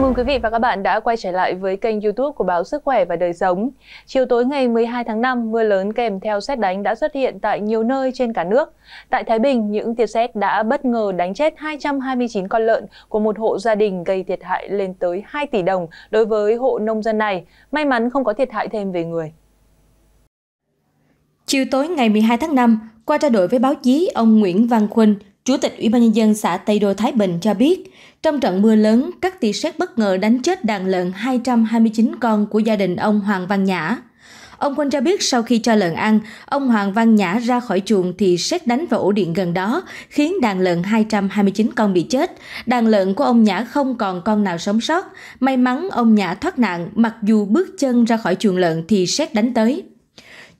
Chào mừng quý vị và các bạn đã quay trở lại với kênh YouTube của báo Sức khỏe và đời sống. Chiều tối ngày 12 tháng 5, mưa lớn kèm theo sét đánh đã xuất hiện tại nhiều nơi trên cả nước. Tại Thái Bình, những tia sét đã bất ngờ đánh chết 229 con lợn của một hộ gia đình gây thiệt hại lên tới 2 tỷ đồng đối với hộ nông dân này. May mắn không có thiệt hại thêm về người. Chiều tối ngày 12 tháng 5, qua trao đổi với báo chí, ông Nguyễn Văn Khuynh, Chủ tịch Ủy ban nhân dân xã Tây Đô Thái Bình cho biết, trong trận mưa lớn, các tia sét bất ngờ đánh chết đàn lợn 229 con của gia đình ông Hoàng Văn Nhã. Ông Quân cho biết sau khi cho lợn ăn, ông Hoàng Văn Nhã ra khỏi chuồng thì sét đánh vào ổ điện gần đó, khiến đàn lợn 229 con bị chết. Đàn lợn của ông Nhã không còn con nào sống sót. May mắn ông Nhã thoát nạn, mặc dù bước chân ra khỏi chuồng lợn thì sét đánh tới.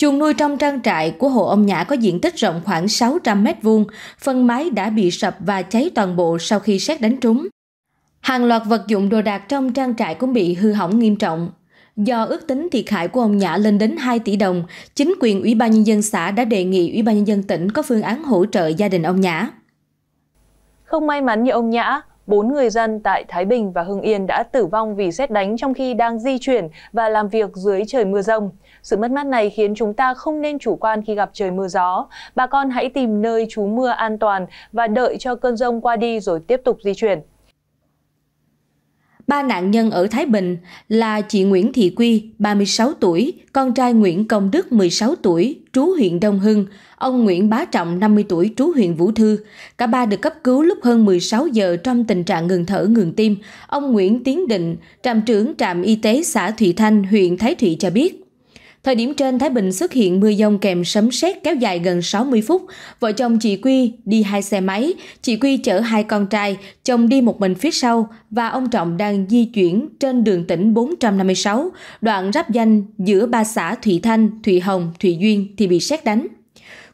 Chuồng nuôi trong trang trại của hộ ông Nhã có diện tích rộng khoảng 600 mét vuông, phần mái đã bị sập và cháy toàn bộ sau khi xét đánh trúng. Hàng loạt vật dụng đồ đạc trong trang trại cũng bị hư hỏng nghiêm trọng. Do ước tính thiệt hại của ông Nhã lên đến 2 tỷ đồng, chính quyền Ủy ban Nhân dân xã đã đề nghị Ủy ban Nhân dân tỉnh có phương án hỗ trợ gia đình ông Nhã. Không may mắn như ông Nhã, bốn người dân tại Thái Bình và Hưng Yên đã tử vong vì xét đánh trong khi đang di chuyển và làm việc dưới trời mưa rông. Sự mất mát này khiến chúng ta không nên chủ quan khi gặp trời mưa gió. Bà con hãy tìm nơi trú mưa an toàn và đợi cho cơn rông qua đi rồi tiếp tục di chuyển. Ba nạn nhân ở Thái Bình là chị Nguyễn Thị Quy, 36 tuổi, con trai Nguyễn Công Đức, 16 tuổi, trú huyện Đông Hưng, ông Nguyễn Bá Trọng, 50 tuổi, trú huyện Vũ Thư. Cả ba được cấp cứu lúc hơn 16 giờ trong tình trạng ngừng thở, ngừng tim. Ông Nguyễn Tiến Định, trạm trưởng trạm y tế xã Thụy Thanh, huyện Thái Thụy cho biết. Thời điểm trên, Thái Bình xuất hiện mưa dông kèm sấm sét kéo dài gần 60 phút. Vợ chồng chị Quy đi hai xe máy, chị Quy chở hai con trai, chồng đi một mình phía sau và ông Trọng đang di chuyển trên đường tỉnh 456, đoạn ráp danh giữa ba xã Thụy Thanh, Thụy Hồng, Thụy Duyên thì bị sét đánh.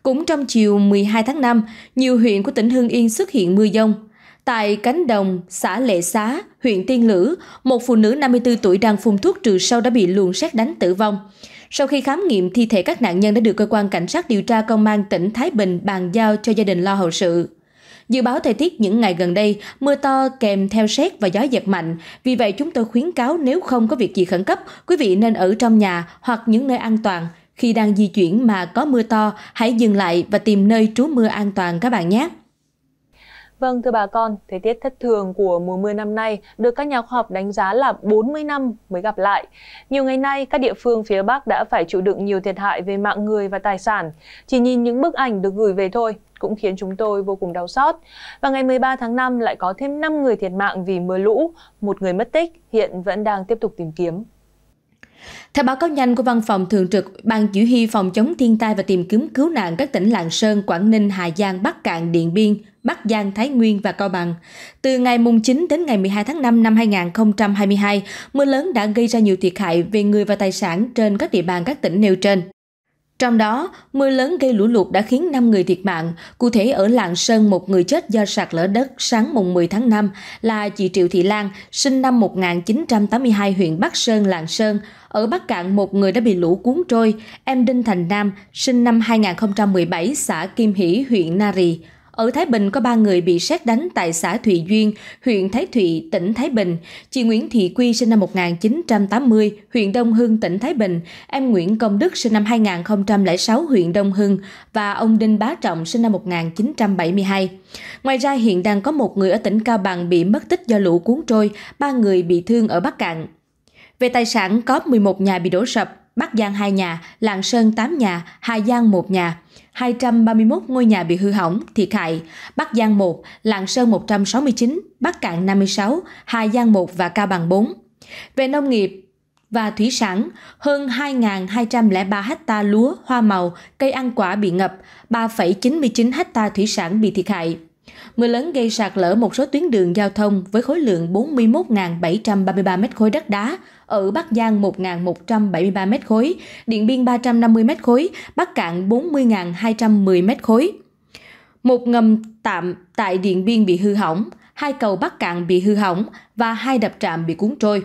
Cũng trong chiều 12 tháng 5, nhiều huyện của tỉnh Hưng Yên xuất hiện mưa dông. Tại cánh đồng xã Lệ Xá, huyện Tiên Lữ, một phụ nữ 54 tuổi đang phun thuốc trừ sâu đã bị luồng sét đánh tử vong sau khi khám nghiệm thi thể các nạn nhân đã được cơ quan cảnh sát điều tra công an tỉnh thái bình bàn giao cho gia đình lo hậu sự Dự báo thời tiết những ngày gần đây, mưa to kèm theo sét và gió giật mạnh. Vì vậy chúng tôi khuyến cáo nếu không có việc gì khẩn cấp, quý vị nên ở trong nhà hoặc những nơi an toàn. Khi đang di chuyển mà có mưa to, hãy dừng lại và tìm nơi trú mưa an toàn các bạn nhé. Vâng, thưa bà con, thời tiết thất thường của mùa mưa năm nay được các nhà khoa học đánh giá là 40 năm mới gặp lại. Nhiều ngày nay, các địa phương phía Bắc đã phải chịu đựng nhiều thiệt hại về mạng người và tài sản. Chỉ nhìn những bức ảnh được gửi về thôi cũng khiến chúng tôi vô cùng đau xót. Và ngày 13 tháng 5 lại có thêm 5 người thiệt mạng vì mưa lũ, một người mất tích, hiện vẫn đang tiếp tục tìm kiếm. Theo báo cáo nhanh của Văn phòng Thường trực Ban Chỉ huy Phòng chống thiên tai và tìm kiếm cứu nạn các tỉnh Lạng Sơn, Quảng Ninh, Hà Giang, Bắc Cạn, Điện Biên, Bắc Giang, Thái Nguyên và Cao Bằng. Từ ngày 9 đến ngày 12 tháng 5 năm 2022, mưa lớn đã gây ra nhiều thiệt hại về người và tài sản trên các địa bàn các tỉnh nêu trên. Trong đó, mưa lớn gây lũ lụt đã khiến 5 người thiệt mạng, cụ thể ở Lạng Sơn một người chết do sạt lở đất sáng mùng 10 tháng 5 là chị Triệu Thị Lan, sinh năm 1982 huyện Bắc Sơn, Lạng Sơn. Ở Bắc Cạn một người đã bị lũ cuốn trôi, em Đinh Thành Nam, sinh năm 2017 xã Kim Hỷ, huyện Nari. Ở Thái Bình có ba người bị xét đánh tại xã Thụy Duyên, huyện Thái Thụy, tỉnh Thái Bình. Chị Nguyễn Thị Quy sinh năm 1980, huyện Đông Hưng, tỉnh Thái Bình. Em Nguyễn Công Đức sinh năm 2006, huyện Đông Hưng. Và ông Đinh Bá Trọng sinh năm 1972. Ngoài ra hiện đang có một người ở tỉnh Cao Bằng bị mất tích do lũ cuốn trôi, ba người bị thương ở Bắc Cạn. Về tài sản có 11 nhà bị đổ sập, Bắc Giang 2 nhà, Lạng Sơn 8 nhà, Hà Giang 1 nhà. 231 ngôi nhà bị hư hỏng, thiệt hại. Bắc Giang 1, Lạng Sơn 169, Bắc Cạn 56, Hà Giang 1 và Cao Bằng 4. Về nông nghiệp, và thủy sản, hơn 2.203 ha lúa, hoa màu, cây ăn quả bị ngập, 3,99 ha thủy sản bị thiệt hại. Mưa lớn gây sạt lở một số tuyến đường giao thông với khối lượng 41.733 mét khối đất đá, ở Bắc Giang 1.173 mét khối, Điện Biên 350 mét khối, Bắc Cạn 40.210 mét khối. Một ngầm tạm tại Điện Biên bị hư hỏng, hai cầu Bắc Cạn bị hư hỏng và hai đập trạm bị cuốn trôi.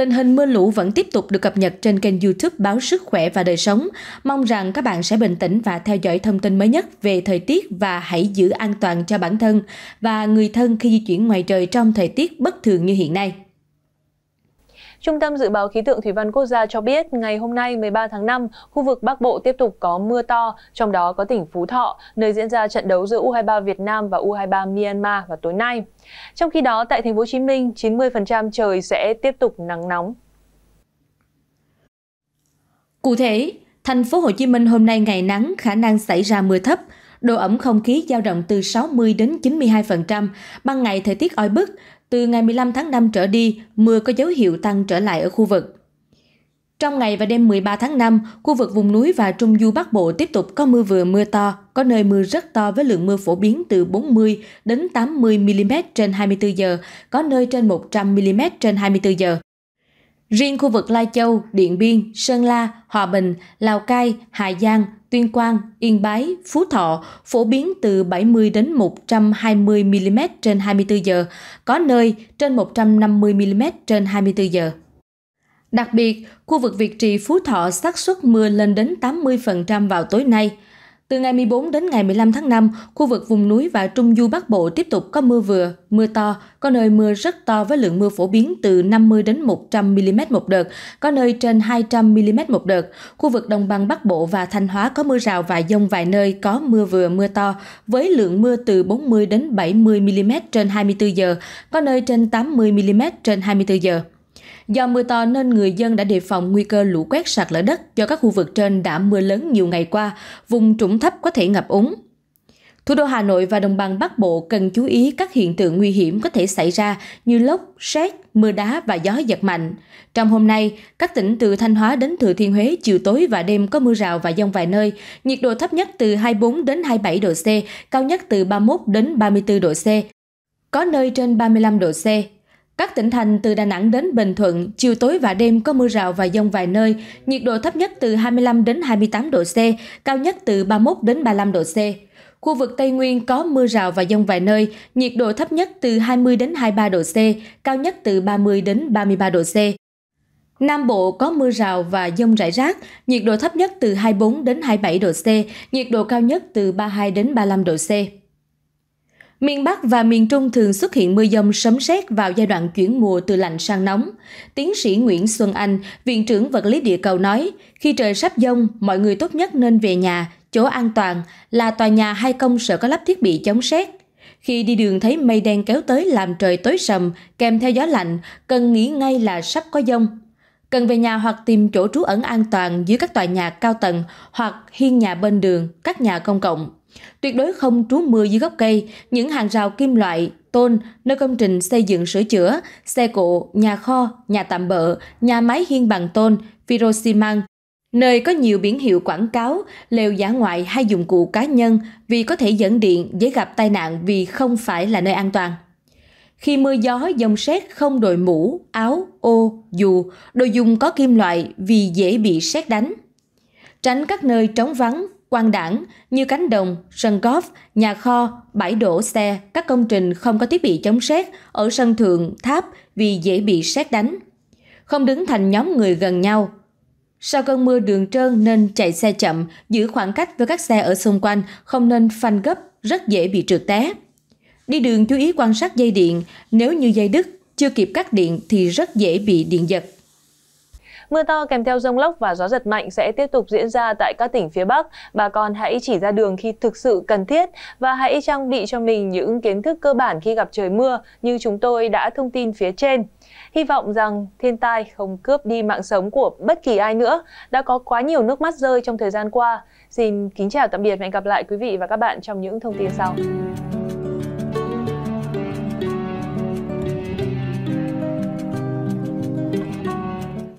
Tình hình mưa lũ vẫn tiếp tục được cập nhật trên kênh youtube báo sức khỏe và đời sống. Mong rằng các bạn sẽ bình tĩnh và theo dõi thông tin mới nhất về thời tiết và hãy giữ an toàn cho bản thân và người thân khi di chuyển ngoài trời trong thời tiết bất thường như hiện nay. Trung tâm Dự báo Khí tượng Thủy văn Quốc gia cho biết ngày hôm nay 13 tháng 5, khu vực Bắc Bộ tiếp tục có mưa to, trong đó có tỉnh Phú Thọ, nơi diễn ra trận đấu giữa U23 Việt Nam và U23 Myanmar vào tối nay. Trong khi đó, tại thành phố Hồ Chí Minh, 90% trời sẽ tiếp tục nắng nóng. Cụ thể, thành phố Hồ Chí Minh hôm nay ngày nắng, khả năng xảy ra mưa thấp, độ ẩm không khí dao động từ 60 đến 92%, ban ngày thời tiết oi bức, từ ngày 15 tháng 5 trở đi, mưa có dấu hiệu tăng trở lại ở khu vực. Trong ngày và đêm 13 tháng 5, khu vực vùng núi và trung du Bắc Bộ tiếp tục có mưa vừa mưa to, có nơi mưa rất to với lượng mưa phổ biến từ 40 đến 80 mm trên 24 giờ, có nơi trên 100 mm trên 24 giờ. Riêng khu vực Lai Châu, Điện Biên, Sơn La, Hòa Bình, Lào Cai, Hà Giang, Tuyên Quang, Yên Bái, Phú Thọ phổ biến từ 70 đến 120 mm trên 24 giờ, có nơi trên 150 mm trên 24 giờ. Đặc biệt, khu vực Việt Trì Phú Thọ xác suất mưa lên đến 80% vào tối nay – từ ngày 14 đến ngày 15 tháng 5, khu vực vùng núi và trung du Bắc Bộ tiếp tục có mưa vừa, mưa to, có nơi mưa rất to với lượng mưa phổ biến từ 50 đến 100 mm một đợt, có nơi trên 200 mm một đợt. Khu vực đồng bằng Bắc Bộ và Thanh Hóa có mưa rào và dông vài nơi có mưa vừa, mưa to với lượng mưa từ 40 đến 70 mm trên 24 giờ, có nơi trên 80 mm trên 24 giờ. Do mưa to nên người dân đã đề phòng nguy cơ lũ quét sạt lở đất do các khu vực trên đã mưa lớn nhiều ngày qua, vùng trũng thấp có thể ngập úng. Thủ đô Hà Nội và đồng bằng Bắc Bộ cần chú ý các hiện tượng nguy hiểm có thể xảy ra như lốc, sét, mưa đá và gió giật mạnh. Trong hôm nay, các tỉnh từ Thanh Hóa đến Thừa Thiên Huế chiều tối và đêm có mưa rào và dông vài nơi, nhiệt độ thấp nhất từ 24 đến 27 độ C, cao nhất từ 31 đến 34 độ C. Có nơi trên 35 độ C, các tỉnh thành từ Đà Nẵng đến Bình Thuận, chiều tối và đêm có mưa rào và dông vài nơi, nhiệt độ thấp nhất từ 25 đến 28 độ C, cao nhất từ 31 đến 35 độ C. Khu vực Tây Nguyên có mưa rào và dông vài nơi, nhiệt độ thấp nhất từ 20 đến 23 độ C, cao nhất từ 30 đến 33 độ C. Nam Bộ có mưa rào và dông rải rác, nhiệt độ thấp nhất từ 24 đến 27 độ C, nhiệt độ cao nhất từ 32 đến 35 độ C miền Bắc và miền Trung thường xuất hiện mưa dông sấm sét vào giai đoạn chuyển mùa từ lạnh sang nóng. Tiến sĩ Nguyễn Xuân Anh, Viện trưởng Vật lý Địa cầu nói, khi trời sắp dông, mọi người tốt nhất nên về nhà, chỗ an toàn là tòa nhà hay công sở có lắp thiết bị chống sét. Khi đi đường thấy mây đen kéo tới làm trời tối sầm, kèm theo gió lạnh, cần nghĩ ngay là sắp có dông. Cần về nhà hoặc tìm chỗ trú ẩn an toàn dưới các tòa nhà cao tầng hoặc hiên nhà bên đường, các nhà công cộng, Tuyệt đối không trú mưa dưới gốc cây, những hàng rào kim loại, tôn, nơi công trình xây dựng sửa chữa, xe cộ, nhà kho, nhà tạm bợ, nhà máy hiên bằng tôn, phiro xi măng, nơi có nhiều biển hiệu quảng cáo, lều giả ngoại hay dụng cụ cá nhân vì có thể dẫn điện dễ gặp tai nạn vì không phải là nơi an toàn. Khi mưa gió, dông sét không đội mũ, áo, ô, dù, đồ dùng có kim loại vì dễ bị sét đánh. Tránh các nơi trống vắng, quan đảng như cánh đồng, sân golf, nhà kho, bãi đổ xe, các công trình không có thiết bị chống xét ở sân thượng, tháp vì dễ bị xét đánh. Không đứng thành nhóm người gần nhau. Sau cơn mưa đường trơn nên chạy xe chậm, giữ khoảng cách với các xe ở xung quanh, không nên phanh gấp, rất dễ bị trượt té. Đi đường chú ý quan sát dây điện, nếu như dây đứt, chưa kịp cắt điện thì rất dễ bị điện giật. Mưa to kèm theo rông lốc và gió giật mạnh sẽ tiếp tục diễn ra tại các tỉnh phía Bắc. Bà con hãy chỉ ra đường khi thực sự cần thiết và hãy trang bị cho mình những kiến thức cơ bản khi gặp trời mưa như chúng tôi đã thông tin phía trên. Hy vọng rằng thiên tai không cướp đi mạng sống của bất kỳ ai nữa. Đã có quá nhiều nước mắt rơi trong thời gian qua. Xin kính chào tạm biệt và hẹn gặp lại quý vị và các bạn trong những thông tin sau.